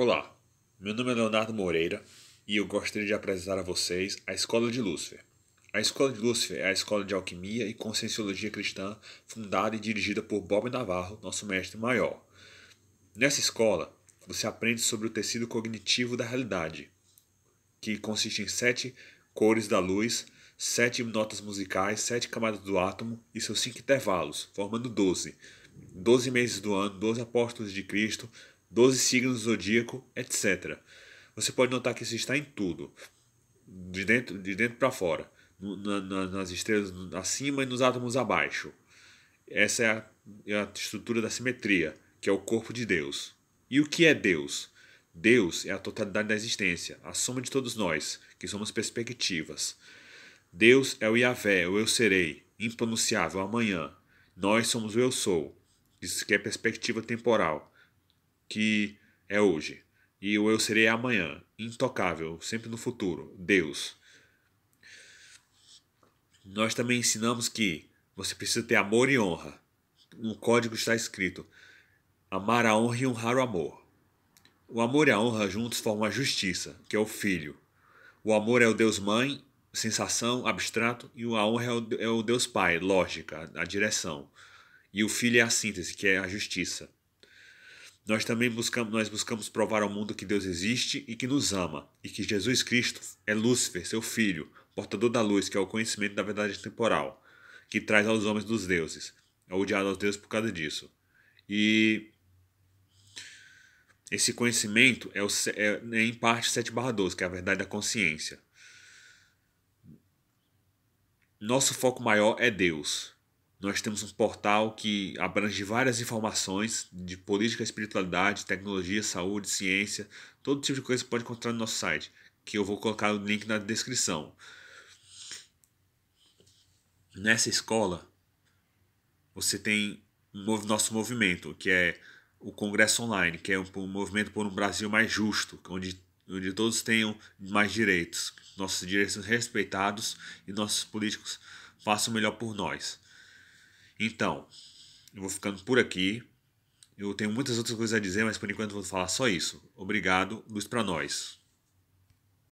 Olá, meu nome é Leonardo Moreira e eu gostaria de apresentar a vocês a Escola de Lúcifer. A Escola de Lúcifer é a escola de alquimia e conscienciologia cristã fundada e dirigida por Bob Navarro, nosso mestre maior. Nessa escola, você aprende sobre o tecido cognitivo da realidade, que consiste em sete cores da luz, sete notas musicais, sete camadas do átomo e seus cinco intervalos, formando doze. Doze meses do ano, doze apóstolos de Cristo, 12 signos do zodíaco, etc. Você pode notar que isso está em tudo, de dentro, de dentro para fora, na, na, nas estrelas acima e nos átomos abaixo. Essa é a, é a estrutura da simetria, que é o corpo de Deus. E o que é Deus? Deus é a totalidade da existência, a soma de todos nós, que somos perspectivas. Deus é o Yahvé, é o eu serei, impronunciável, amanhã. Nós somos o eu sou. Isso que é perspectiva temporal que é hoje. E o eu serei amanhã, intocável, sempre no futuro, Deus. Nós também ensinamos que você precisa ter amor e honra. No código está escrito: amar a honra e honrar o amor. O amor e a honra juntos formam a justiça, que é o filho. O amor é o Deus Mãe, sensação, abstrato, e a honra é, é o Deus Pai, lógica, a direção. E o filho é a síntese, que é a justiça. Nós também buscamos, nós buscamos provar ao mundo que Deus existe e que nos ama, e que Jesus Cristo é Lúcifer, seu filho, portador da luz, que é o conhecimento da verdade temporal, que traz aos homens dos deuses. É odiado aos deuses por causa disso. E esse conhecimento é, o, é, é em parte 7/12, que é a verdade da consciência. Nosso foco maior é Deus. Nós temos um portal que abrange várias informações de política, espiritualidade, tecnologia, saúde, ciência, todo tipo de coisa que pode encontrar no nosso site, que eu vou colocar o link na descrição. Nessa escola, você tem o nosso movimento, que é o Congresso Online, que é um movimento por um Brasil mais justo, onde, onde todos tenham mais direitos, nossos direitos são respeitados e nossos políticos façam melhor por nós. Então, eu vou ficando por aqui. Eu tenho muitas outras coisas a dizer, mas por enquanto vou falar só isso. Obrigado, luz para nós.